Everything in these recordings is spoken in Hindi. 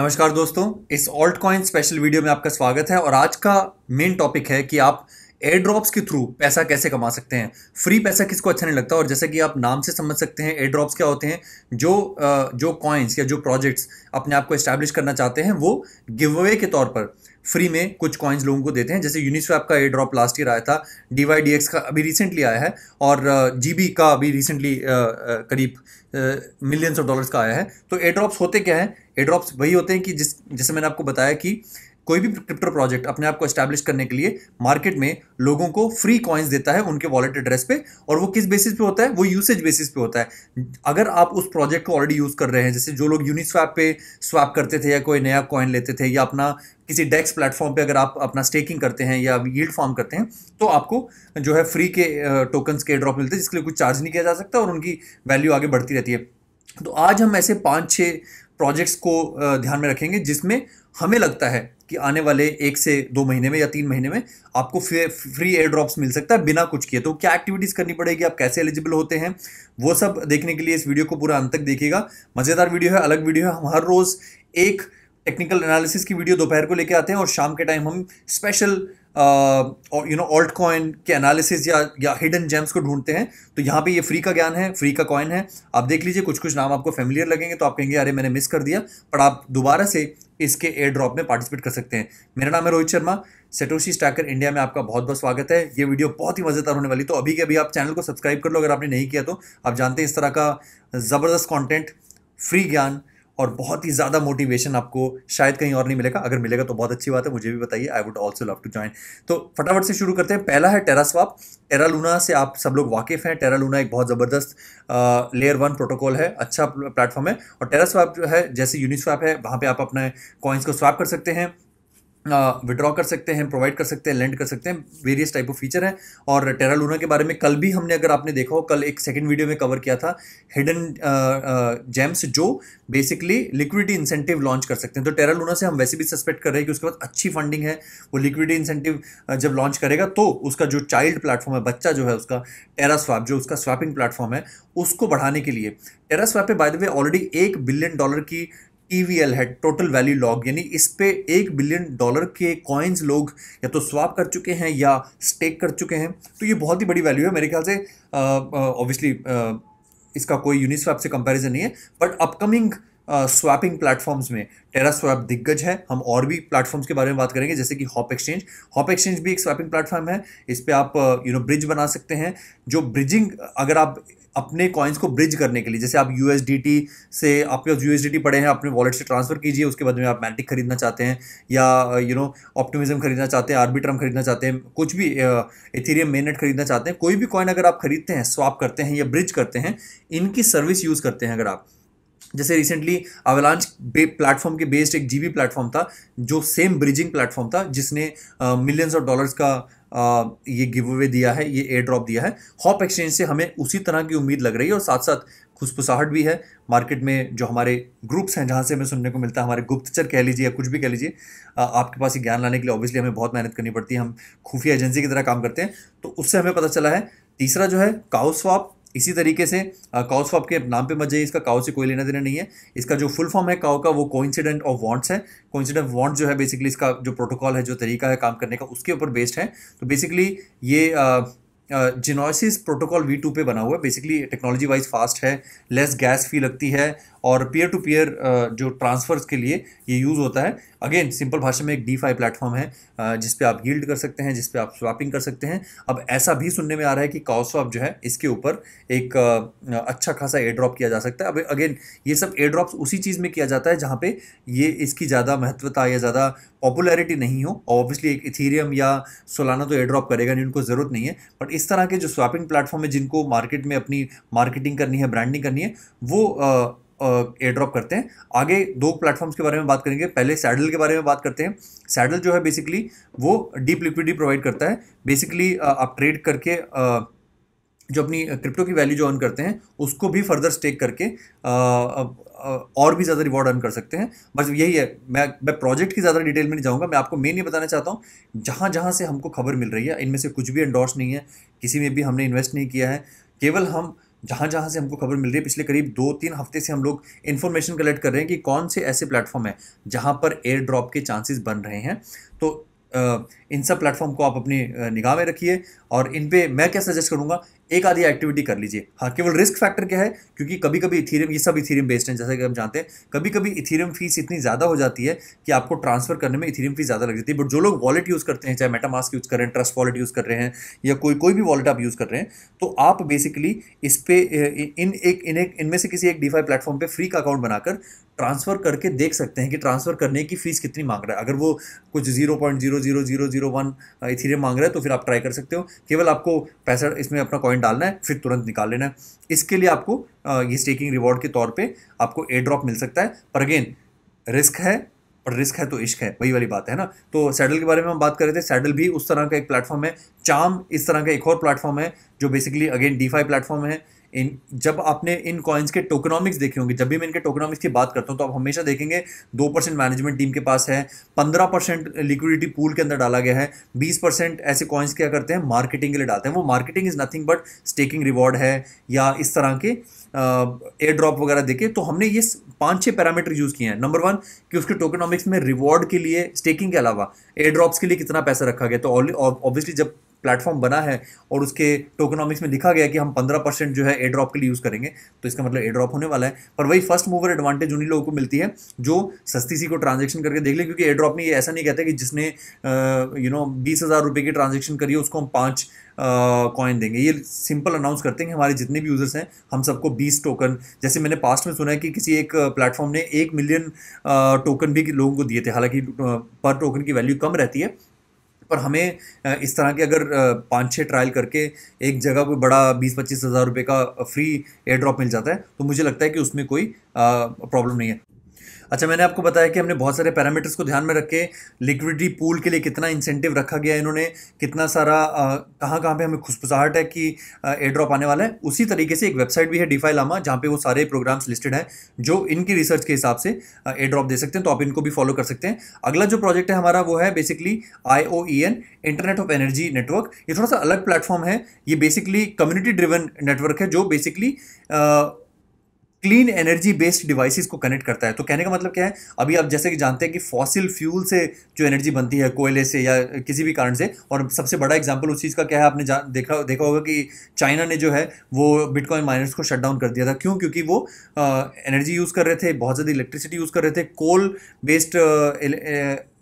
नमस्कार दोस्तों इस ऑल्ट कॉइन स्पेशल वीडियो में आपका स्वागत है और आज का मेन टॉपिक है कि आप एयर ड्रॉप्स के थ्रू पैसा कैसे कमा सकते हैं फ्री पैसा किसको अच्छा नहीं लगता और जैसे कि आप नाम से समझ सकते हैं एयर ड्रॉप्स क्या होते हैं जो जो कॉइन्स या जो प्रोजेक्ट्स अपने आप को इस्टेब्लिश करना चाहते हैं वो गिव अवे के तौर पर फ्री में कुछ कॉइन्स लोगों को देते हैं जैसे यूनिस्वैप का एयर ड्रॉप लास्ट ईयर आया था डी वाई डी एक्स का अभी रिसेंटली आया है और जी का अभी रिसेंटली करीब मिलियंस ऑफ डॉलर्स का आया है तो एयर ड्रॉप्स होते क्या है एयर ड्रॉप्स वही होते हैं कि जिस जैसे मैंने आपको बताया कि कोई भी क्रिप्टो प्रोजेक्ट अपने आप को स्टैब्लिश करने के लिए मार्केट में लोगों को फ्री कॉइन्स देता है उनके वॉलेट एड्रेस पे और वो किस बेसिस पे होता है वो यूसेज बेसिस पे होता है अगर आप उस प्रोजेक्ट को ऑलरेडी यूज़ कर रहे हैं जैसे जो लोग यूनिस्वैप पे स्वैप करते थे या कोई नया कॉइन लेते थे या अपना किसी डेक्स प्लेटफॉर्म पे अगर आप अपना स्टेकिंग करते हैं या यील्ड फॉर्म करते हैं तो आपको जो है फ्री के टोकन्स के ड्रॉप मिलते हैं जिसके लिए कुछ चार्ज नहीं किया जा सकता और उनकी वैल्यू आगे बढ़ती रहती है तो आज हम ऐसे पाँच छः प्रोजेक्ट्स को ध्यान में रखेंगे जिसमें हमें लगता है कि आने वाले एक से दो महीने में या तीन महीने में आपको फ्री एयर ड्रॉप्स मिल सकता है बिना कुछ किए तो क्या एक्टिविटीज़ करनी पड़ेगी आप कैसे एलिजिबल होते हैं वो सब देखने के लिए इस वीडियो को पूरा अंत तक देखिएगा मज़ेदार वीडियो है अलग वीडियो है हम हर रोज़ एक टेक्निकल एनालिसिस की वीडियो दोपहर को लेकर आते हैं और शाम के टाइम हम special you know alt coin के एनालिसिस या या हिडन जेम्स को ढूंढते हैं तो यहाँ पे ये फ्री का ज्ञान है फ्री का कॉइन है आप देख लीजिए कुछ कुछ नाम आपको फेमिलियर लगेंगे तो आप कहेंगे अरे मैंने मिस कर दिया पर आप दोबारा से इसके एयर ड्रॉप में पार्टिसिपेट कर सकते हैं मेरा नाम है Rohit Sharma Satoshi Stacker India में आपका बहुत बहुत स्वागत है ये वीडियो बहुत ही मज़ेदार होने वाली तो अभी के अभी आप चैनल को सब्सक्राइब कर लो अगर आपने नहीं किया तो आप जानते हैं इस तरह का ज़बरदस्त कॉन्टेंट फ्री ज्ञान और बहुत ही ज़्यादा मोटिवेशन आपको शायद कहीं और नहीं मिलेगा अगर मिलेगा तो बहुत अच्छी बात है मुझे भी बताइए I would also love to join तो फटाफट से शुरू करते हैं पहला है टेरास्वाप टेरालूना से आप सब लोग वाकिफ़ हैं टेरालूना एक बहुत ज़बरदस्त लेयर वन प्रोटोकॉल है अच्छा प्लेटफॉर्म है और टेरा स्वाप जो है जैसे यूनिस्वाप है वहाँ पर आप अपने कॉइन्स को स्वाप कर सकते हैं विड्रॉ कर सकते हैं प्रोवाइड कर सकते हैं लैंड कर सकते हैं वेरियस टाइप ऑफ फीचर हैं और टेरा लूना के बारे में कल भी हमने अगर आपने देखा हो कल एक सेकंड वीडियो में कवर किया था हिडन जेम्स जो बेसिकली लिक्विडिटी इंसेंटिव लॉन्च कर सकते हैं तो टेरा लूना से हम वैसे भी सस्पेक्ट कर रहे हैं कि उसके पास अच्छी फंडिंग है वो लिक्विडिटी इंसेंटिव जब लॉन्च करेगा तो उसका जो चाइल्ड प्लेटफॉर्म है बच्चा जो है उसका टेरा स्वाप जो उसका स्वैपिंग प्लेटफॉर्म है उसको बढ़ाने के लिए टेरा स्वैप पे बाय द वे ऑलरेडी एक बिलियन डॉलर की ईवीएल है टोटल वैल्यू लॉग यानी इस पे एक बिलियन डॉलर के कॉइन्स लोग या तो स्वाप कर चुके हैं या स्टेक कर चुके हैं तो ये बहुत ही बड़ी वैल्यू है मेरे ख्याल से ऑब्वियसली इसका कोई यूनिस्वैप से कंपैरिजन नहीं है बट अपकमिंग स्वैपिंग प्लेटफॉर्म्स में टेरा स्वैप दिग्गज है हम और भी प्लेटफॉर्म्स के बारे में बात करेंगे जैसे कि हॉप एक्सचेंज हॉप एक्सचेंज भी एक स्वैपिंग प्लेटफॉर्म है इस पर आप यू नो ब्रिज बना सकते हैं जो ब्रिजिंग अगर आप अपने कॉइन्स को ब्रिज करने के लिए जैसे आप यू से आपके पास यू पड़े हैं अपने वॉलेट से ट्रांसफर कीजिए उसके बाद में आप मैंटिक खरीदना चाहते हैं या यू नो ऑप्टिमिज्म खरीदना चाहते हैं आर्बिट्रम खरीदना चाहते हैं कुछ भी इथेरियम मेनेट खरीदना चाहते हैं कोई भी कॉइन अगर आप खरीदते हैं स्वाप करते हैं या ब्रिज करते हैं इनकी सर्विस यूज़ करते हैं अगर आप जैसे रिसेंटली अवलांच प्लेटफॉर्म के बेस्ड एक जीबी प्लेटफॉर्म था जो सेम ब्रिजिंग प्लेटफॉर्म था जिसने मिलियंस ऑफ डॉलर्स का आ, ये गिव अवे दिया है ये एयर ड्रॉप दिया है हॉप एक्सचेंज से हमें उसी तरह की उम्मीद लग रही है और साथ साथ खुशफुसाहट भी है मार्केट में जो हमारे ग्रुप्स हैं जहाँ से हमें सुनने को मिलता है हमारे गुप्तचर कह लीजिए या कुछ भी कह लीजिए आपके पास ये ज्ञान लाने के लिए ऑब्वियसली हमें बहुत मेहनत करनी पड़ती है हम खुफिया एजेंसी की तरह काम करते हैं तो उससे हमें पता चला है तीसरा जो है काउस्वाप इसी तरीके से काउस को के नाम पे मत जाइए इसका काउ से कोई लेना देना नहीं है इसका जो फुल फॉर्म है काउ का वो कोइंसिडेंट ऑफ वांट्स है कोइंसिडेंट वांट्स जो है बेसिकली इसका जो प्रोटोकॉल है जो तरीका है काम करने का उसके ऊपर बेस्ड है तो बेसिकली ये आ, जिनोसिस प्रोटोकॉल वी टू पे बना हुआ है बेसिकली टेक्नोलॉजी वाइज फास्ट है लेस गैस फी लगती है और पीयर टू पीयर जो ट्रांसफर्स के लिए ये यूज़ होता है अगेन सिंपल भाषा में एक डी फाई प्लेटफॉर्म है जिस पे आप यील्ड कर सकते हैं जिस पे आप स्वैपिंग कर सकते हैं अब ऐसा भी सुनने में आ रहा है कि काउसवाप जो है इसके ऊपर एक अच्छा खासा एयर ड्रॉप किया जा सकता है अब अगेन ये सब एयर ड्रॉप्स उसी चीज़ में किया जाता है जहाँ पे ये इसकी ज़्यादा महत्वता या ज़्यादा पॉपुलैरिटी नहीं हो ऑब्वियसली एक इथीरियम या सोलाना तो एयर ड्रॉप करेगा नहीं उनको ज़रूरत नहीं है बट इस तरह के जो स्वैपिंग प्लेटफॉर्म है जिनको मार्केट में अपनी मार्केटिंग करनी है ब्रांडिंग करनी है वो एयर ड्रॉप करते हैं आगे दो प्लेटफॉर्म्स के बारे में बात करेंगे पहले सैडल के बारे में बात करते हैं सैडल जो है बेसिकली वो डीप लिक्विडिटी प्रोवाइड करता है बेसिकली आप ट्रेड करके जो अपनी क्रिप्टो की वैल्यू जो अर्न करते हैं उसको भी फर्दर स्टेक करके और भी ज़्यादा रिवॉर्ड अर्न कर सकते हैं बस यही है मैं मैं प्रोजेक्ट की ज़्यादा डिटेल में नहीं जाऊँगा मैं आपको मेन ये बताना चाहता हूँ जहाँ जहाँ से हमको खबर मिल रही है इनमें से कुछ भी एंडोर्स नहीं है किसी में भी हमने इन्वेस्ट नहीं किया है केवल हम जहाँ जहाँ से हमको खबर मिल रही है पिछले करीब दो तीन हफ्ते से हम लोग इन्फॉर्मेशन कलेक्ट कर रहे हैं कि कौन से ऐसे प्लेटफॉर्म हैं जहाँ पर एयर ड्रॉप के चांसेस बन रहे हैं तो इन सब प्लेटफॉर्म को आप अपनी निगाह में रखिए और इन पे मैं क्या सजेस्ट करूँगा एक आधी एक्टिविटी कर लीजिए हाँ केवल रिस्क फैक्टर क्या है क्योंकि कभी कभी इथीरियम ये सब इथीरियम बेस्ड हैं जैसा कि हम जानते हैं कभी कभी इथीरियम फीस इतनी ज़्यादा हो जाती है कि आपको ट्रांसफर करने में इथीरियम फीस ज़्यादा लग जाती है बट जो लोग वॉलेट यूज़ करते हैं चाहे मेटामास्क यूज़ कर रहे हैं ट्रस्ट वॉलेट यूज़ कर रहे हैं या कोई कोई भी वॉलेट आप यूज़ कर रहे हैं तो आप बेसिकली इस पर इन एक इन एक इनमें से किसी एक डीफाई प्लेटफॉर्म पर फ्री का अकाउंट बनाकर ट्रांसफ़र करके देख सकते हैं कि ट्रांसफ़र करने की फ़ीस कितनी मांग रहा है अगर वो कुछ zero point zero zero zero zero one ether मांग रहा है तो फिर आप ट्राई कर सकते हो केवल आपको पैसा इसमें अपना कॉइन डालना है फिर तुरंत निकाल लेना है इसके लिए आपको ये स्टेकिंग रिवॉर्ड के तौर पर आपको ए ड्रॉप मिल सकता है पर अगेन रिस्क है और रिस्क है तो इश्क है वही वाली बात है ना तो सैडल के बारे में हम बात कर रहे थे सैडल भी उस तरह का एक प्लेटफॉर्म है चाम इस तरह का एक और प्लेटफॉर्म है जो बेसिकली अगेन डी प्लेटफॉर्म है इन जब आपने इन कॉइन्स के टोकनॉमिक्स देखे होंगे जब भी मैं इनके टोकनॉमिक्स की बात करता हूँ तो आप हमेशा देखेंगे दो परसेंट मैनेजमेंट टीम के पास है पंद्रह परसेंट लिक्विडिटी पूल के अंदर डाला गया है बीस परसेंट ऐसे कॉइन्स क्या करते हैं मार्केटिंग के लिए डालते हैं वो marketing is nothing but staking reward है या इस तरह के एयर ड्रॉप वगैरह देखे तो हमने ये पांच छह पैरामीटर यूज़ किए हैं नंबर वन कि उसके टोकनॉमिक्स में रिवॉर्ड के लिए स्टेकिंग के अलावा एयर ड्रॉप्स के लिए कितना पैसा रखा गया तो ऑब्वियसली जब प्लेटफॉर्म बना है और उसके टोकनॉमिक्स में लिखा गया कि हम पंद्रह परसेंट जो है ए ड्रॉप के लिए यूज़ करेंगे तो इसका मतलब ए ड्रॉप होने वाला है पर वही फर्स्ट मूवर एडवांटेज उन्हीं लोगों को मिलती है जो सस्ती सी को ट्रांजेक्शन करके देख ले क्योंकि ए ड्रॉप में ये ऐसा नहीं कहता कि जिसने यू नो बीस हज़ार रुपये की ट्रांजेक्शन करिए उसको हम पाँच कॉइन देंगे ये सिंपल अनाउंस करते हैं हमारे जितने भी यूज़र्स हैं हम सबको बीस टोकन जैसे मैंने पास्ट में सुना है कि किसी एक प्लेटफॉर्म ने एक मिलियन टोकन भी लोगों को दिए थे हालांकि पर टोकन की वैल्यू कम रहती है पर हमें इस तरह के अगर पाँच छः ट्रायल करके एक जगह कोई बड़ा बीस पच्चीस हज़ार रुपये का फ्री एयर ड्रॉप मिल जाता है तो मुझे लगता है कि उसमें कोई प्रॉब्लम नहीं है अच्छा मैंने आपको बताया कि हमने बहुत सारे पैरामीटर्स को ध्यान में रख के लिक्विडिटी पूल के लिए कितना इंसेंटिव रखा गया इन्होंने कितना सारा कहाँ कहाँ पे हमें खुशफुसाहट है कि एयर ड्रॉप आने वाला है उसी तरीके से एक वेबसाइट भी है डिफाई लामा जहाँ पे वो सारे प्रोग्राम्स लिस्टेड हैं जो इनकी रिसर्च के हिसाब से एयर ड्रॉप दे सकते हैं तो आप इनको भी फॉलो कर सकते हैं अगला जो प्रोजेक्ट है हमारा वो है basically I O E N internet of energy network ये थोड़ा सा अलग प्लेटफॉर्म है ये बेसिकली कम्युनिटी ड्रिवन नेटवर्क है जो basically clean energy based devices को कनेक्ट करता है तो कहने का मतलब क्या है अभी आप जैसे कि जानते हैं कि फॉसिल फ्यूल से जो एनर्जी बनती है कोयले से या किसी भी कारण से और सबसे बड़ा एग्जांपल उस चीज़ का क्या है आपने देखा देखा होगा कि चाइना ने जो है वो बिटकॉइन माइनर्स को शट डाउन कर दिया था क्यों क्योंकि वो आ, एनर्जी यूज़ कर रहे थे बहुत ज़्यादा इलेक्ट्रिसिटी यूज़ कर रहे थे कोल बेस्ड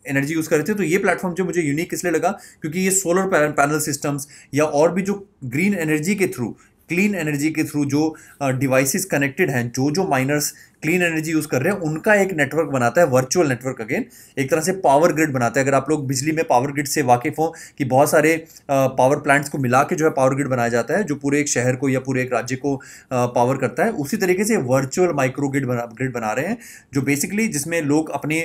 एनर्जी यूज़ कर रहे थे तो ये प्लेटफॉर्म जो मुझे यूनिक इसलिए लगा क्योंकि ये सोलर पैनल सिस्टम्स या और भी जो ग्रीन एनर्जी के थ्रू क्लीन एनर्जी के थ्रू जो डिवाइसेस कनेक्टेड हैं जो जो माइनर्स क्लीन एनर्जी यूज़ कर रहे हैं उनका एक नेटवर्क बनाता है वर्चुअल नेटवर्क अगेन एक तरह से पावर ग्रिड बनाता है अगर आप लोग बिजली में पावर ग्रिड से वाकिफ़ हों कि बहुत सारे पावर प्लांट्स को मिला के जो है पावर ग्रिड बनाया जाता है जो पूरे एक शहर को या पूरे एक राज्य को पावर करता है उसी तरीके से वर्चुअल माइक्रो ग्रिड ग्रिड बना रहे हैं जो बेसिकली जिसमें लोग अपने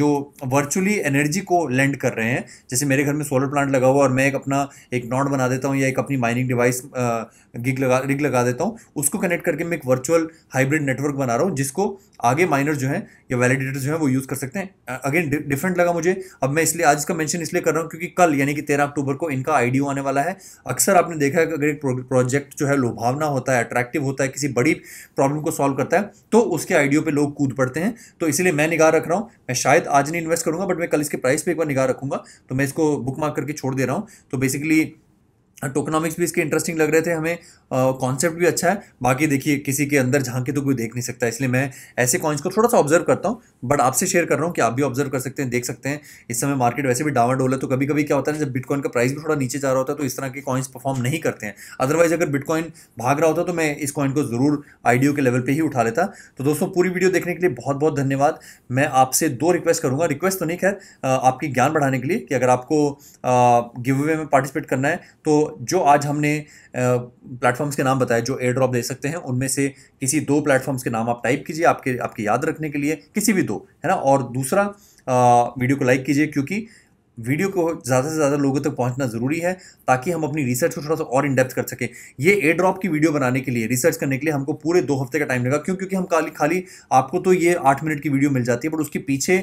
जो वर्चुअली एनर्जी को लैंड कर रहे हैं जैसे मेरे घर में सोलर प्लांट लगा हुआ और मैं एक अपना एक नॉट बना देता हूँ या एक अपनी माइनिंग डिवाइस गिग लगा रिग लगा देता हूँ उसको कनेक्ट करके मैं एक वर्चुअल हाइब्रिड नेटवर्क बना बना रहा हूँ जिसको आगे माइनर जो है या वैलिडेटर जो है वो यूज़ कर सकते हैं अगेन डिफरेंट लगा मुझे अब मैं इसलिए आज इसका मेंशन इसलिए कर रहा हूँ क्योंकि कल यानी कि तेरह अक्टूबर को इनका आई आने वाला है अक्सर आपने देखा है कि अगर एक प्रोजेक्ट जो है लोभावना होता है अट्रैक्टिव होता है किसी बड़ी प्रॉब्लम को सॉल्व करता है तो उसके आइडियो पर लोग कूद पड़ते हैं तो इसलिए मैं निगाह रख रहा हूँ मैं शायद आज नहीं इन्वेस्ट करूँगा बट मैं कल इसके प्राइस पर एक बार निगाह रखूँगा तो मैं इसको बुक मार्क करके छोड़ दे रहा हूँ तो बेसिकली टोकनॉमिक्स भी इसके इंटरेस्टिंग लग रहे थे हमें कॉन्सेप्ट भी अच्छा है बाकी देखिए किसी के अंदर झांक के तो कोई देख नहीं सकता इसलिए मैं ऐसे कॉइन्स को थोड़ा सा ऑब्जर्व करता हूँ बट आपसे शेयर कर रहा हूँ कि आप भी ऑब्जर्व कर सकते हैं देख सकते हैं इस समय मार्केट वैसे भी डावा डोल है तो कभी कभी क्या होता है जब बिटकॉइन का प्राइस भी थोड़ा नीचे जा रहा होता है तो इस तरह के कॉइन्स परफॉर्म नहीं करते हैं अदरवाइज अगर बिटकॉइन भाग रहा होता तो मैं इस कॉइन को ज़रूर आइडियो के लेवल पर ही उठा लेता तो दोस्तों पूरी वीडियो देखने के लिए बहुत बहुत धन्यवाद मैं आपसे दो रिक्वेस्ट करूँगा रिक्वेस्ट तो नहीं खैर आपकी ज्ञान बढ़ाने के लिए कि अगर आपको गिव अवे में पार्टिसिपेट करना है तो जो आज हमने प्लेटफॉर्म्स के नाम बताए जो एयर ड्रॉप दे सकते हैं उनमें से किसी दो प्लेटफॉर्म्स के नाम आप टाइप कीजिए आपके आपके याद रखने के लिए किसी भी दो है ना और दूसरा वीडियो को लाइक कीजिए क्योंकि वीडियो को ज़्यादा से ज़्यादा लोगों तक पहुंचना ज़रूरी है ताकि हम अपनी रिसर्च को थोड़ा सा और इनडेप्थ कर सकें ये ए ड्रॉप की वीडियो बनाने के लिए रिसर्च करने के लिए हमको पूरे दो हफ्ते का टाइम लगा क्यों क्योंकि हम खाली खाली आपको तो ये आठ मिनट की वीडियो मिल जाती है बट उसके पीछे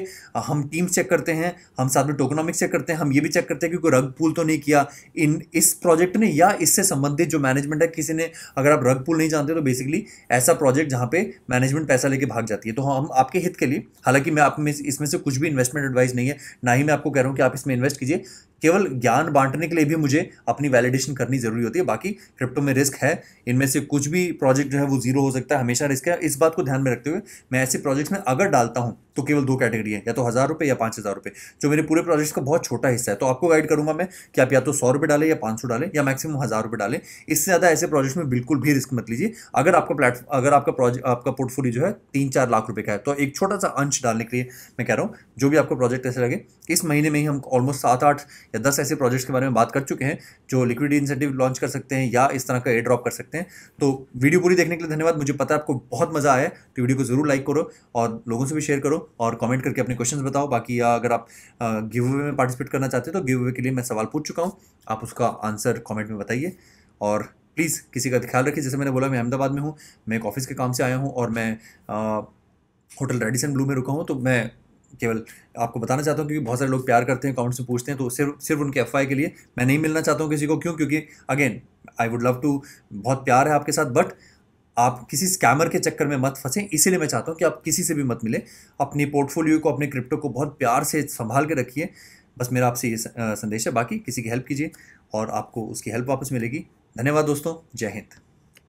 हम टीम्स चेक करते हैं हम साथ में टोकोनॉमिक्स चेक करते हैं हम ये भी चेक करते हैं कि रग पुल तो नहीं किया इन इस प्रोजेक्ट ने या इससे संबंधित जो मैनेजमेंट है किसी ने अगर आप रग पुल नहीं जानते तो बेसिकली ऐसा प्रोजेक्ट जहाँ पर मैनेजमेंट पैसा लेके भाग जाती है तो हम आपके हित के लिए हालांकि मैं आप में इसमें से कुछ भी इन्वेस्टमेंट एडवाइस नहीं है ना ही मैं आपको कह रहा हूँ कि आप इस में इन्वेस्ट कीजिए केवल ज्ञान बांटने के लिए भी मुझे अपनी वैलिडेशन करनी जरूरी होती है बाकी क्रिप्टो में रिस्क है इनमें से कुछ भी प्रोजेक्ट जो है वो जीरो हो सकता है हमेशा रिस्क है इस बात को ध्यान में रखते हुए मैं ऐसे प्रोजेक्ट्स में अगर डालता हूँ तो केवल दो कैटेगरी है या तो हज़ार रुपये या पाँच हज़ार रुपये जो मेरे पूरे प्रोजेक्ट्स का बहुत छोटा हिस्सा है तो आपको गाइड करूंगा मैं कि आप या तो सौ रुपये डालें या पाँच सौ डालें या मैक्सिमम हज़ार रुपये डालें इससे ज़्यादा ऐसे प्रोजेक्ट्स में बिल्कुल भी रिस्क मत लीजिए अगर आपका प्लेटफॉर्म अगर आपका प्रोजेक्ट आपका पोर्टफोलियो जो है तीन चार लाख रुपये का है तो एक छोटा सा अंश डालने के लिए मैं कह रहा हूँ जो भी आपको प्रोजेक्ट ऐसे लगे इस महीने में ही हम ऑलमोस्ट सात आठ या दस ऐसे प्रोजेक्ट्स के बारे में बात कर चुके हैं जो लिक्विडिटी इंसेंटिव लॉन्च कर सकते हैं या इस तरह का एयर ड्रॉप कर सकते हैं तो वीडियो पूरी देखने के लिए धन्यवाद मुझे पता है आपको बहुत मज़ा आया तो वीडियो को ज़रूर लाइक करो और लोगों से भी शेयर करो और कॉमेंट करके अपने क्वेश्चन बताओ बाकी अगर आप गिव अवे में पार्टिसिपेट करना चाहते हो तो गिव अवे के लिए मैं सवाल पूछ चुका हूँ आप उसका आंसर कॉमेंट में बताइए और प्लीज़ किसी का ख्याल रखिए जैसे मैंने बोला मैं अहमदाबाद में हूँ मैं एक ऑफिस के काम से आया हूँ और मैं होटल रेडिसन ब्लू में रुका हूँ तो मैं केवल आपको बताना चाहता हूँ क्योंकि बहुत सारे लोग प्यार करते हैं कमेंट्स में पूछते हैं तो सिर्फ सिर्फ उनके एफ के लिए मैं नहीं मिलना चाहता हूँ किसी को क्यों क्योंकि again I would love to बहुत प्यार है आपके साथ बट आप किसी स्कैमर के चक्कर में मत फंसें इसीलिए मैं चाहता हूँ कि आप किसी से भी मत मिले अपनी पोर्टफोलियो को अपने क्रिप्टो को बहुत प्यार से संभाल के रखिए बस मेरा आपसे ये संदेश है बाकी किसी की हेल्प कीजिए और आपको उसकी हेल्प वापस मिलेगी धन्यवाद दोस्तों जय हिंद